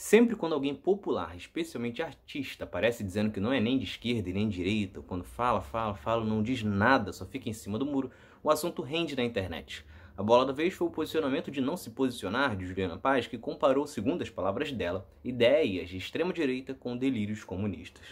Sempre quando alguém popular, especialmente artista, aparece dizendo que não é nem de esquerda e nem de direita, ou quando fala, fala, fala, não diz nada, só fica em cima do muro, o assunto rende na internet. A bola da vez foi o posicionamento de não se posicionar de Juliana Paz, que comparou, segundo as palavras dela, ideias de extrema-direita com delírios comunistas.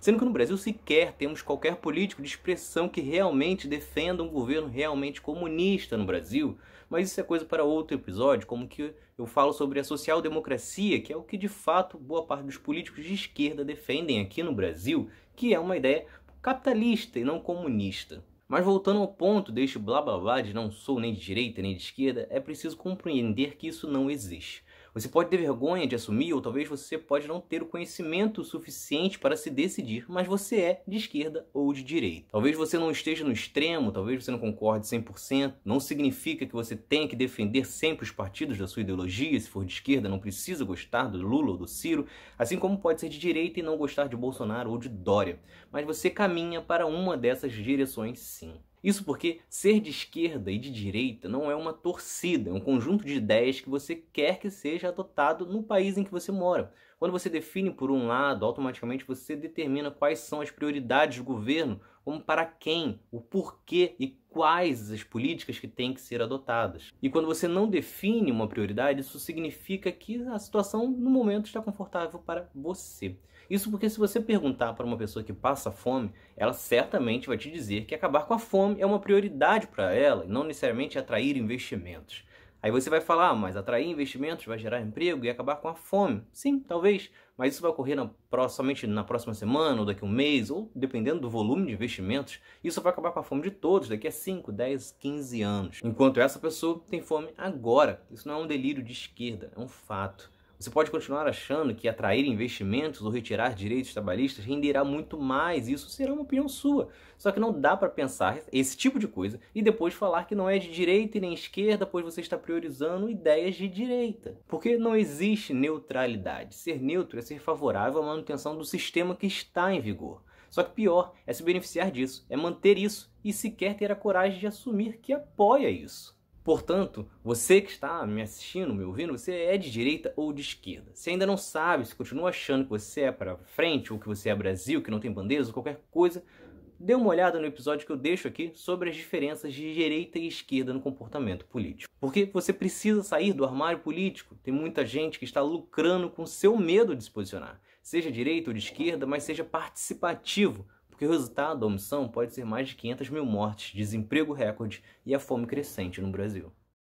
Sendo que no Brasil sequer temos qualquer político de expressão que realmente defenda um governo realmente comunista no Brasil, mas isso é coisa para outro episódio, como que eu falo sobre a social-democracia, que é o que de fato boa parte dos políticos de esquerda defendem aqui no Brasil, que é uma ideia capitalista e não comunista. Mas voltando ao ponto deste blá blá blá de não sou nem de direita nem de esquerda, é preciso compreender que isso não existe. Você pode ter vergonha de assumir, ou talvez você pode não ter o conhecimento suficiente para se decidir, mas você é de esquerda ou de direita. Talvez você não esteja no extremo, talvez você não concorde 100%, não significa que você tenha que defender sempre os partidos da sua ideologia, se for de esquerda não precisa gostar do Lula ou do Ciro, assim como pode ser de direita e não gostar de Bolsonaro ou de Dória, mas você caminha para uma dessas direções sim. Isso porque ser de esquerda e de direita não é uma torcida, é um conjunto de ideias que você quer que seja adotado no país em que você mora. Quando você define por um lado, automaticamente você determina quais são as prioridades do governo como para quem, o porquê e quais as políticas que têm que ser adotadas. E quando você não define uma prioridade, isso significa que a situação no momento está confortável para você. Isso porque se você perguntar para uma pessoa que passa fome, ela certamente vai te dizer que acabar com a fome é uma prioridade para ela, e não necessariamente atrair investimentos. Aí você vai falar, ah, mas atrair investimentos vai gerar emprego e acabar com a fome. Sim, talvez, mas isso vai ocorrer na, somente na próxima semana, ou daqui a um mês, ou dependendo do volume de investimentos, isso vai acabar com a fome de todos daqui a 5, 10, 15 anos. Enquanto essa pessoa tem fome agora. Isso não é um delírio de esquerda, é um fato. Você pode continuar achando que atrair investimentos ou retirar direitos trabalhistas renderá muito mais, isso será uma opinião sua. Só que não dá para pensar esse tipo de coisa e depois falar que não é de direita e nem esquerda, pois você está priorizando ideias de direita. Porque não existe neutralidade. Ser neutro é ser favorável à manutenção do sistema que está em vigor. Só que pior é se beneficiar disso, é manter isso e sequer ter a coragem de assumir que apoia isso. Portanto, você que está me assistindo, me ouvindo, você é de direita ou de esquerda. Se ainda não sabe, se continua achando que você é para frente ou que você é Brasil, que não tem bandeiras ou qualquer coisa, dê uma olhada no episódio que eu deixo aqui sobre as diferenças de direita e esquerda no comportamento político. Porque você precisa sair do armário político. Tem muita gente que está lucrando com seu medo de se posicionar, seja direita ou de esquerda, mas seja participativo porque o resultado da omissão pode ser mais de 500 mil mortes, desemprego recorde e a fome crescente no Brasil.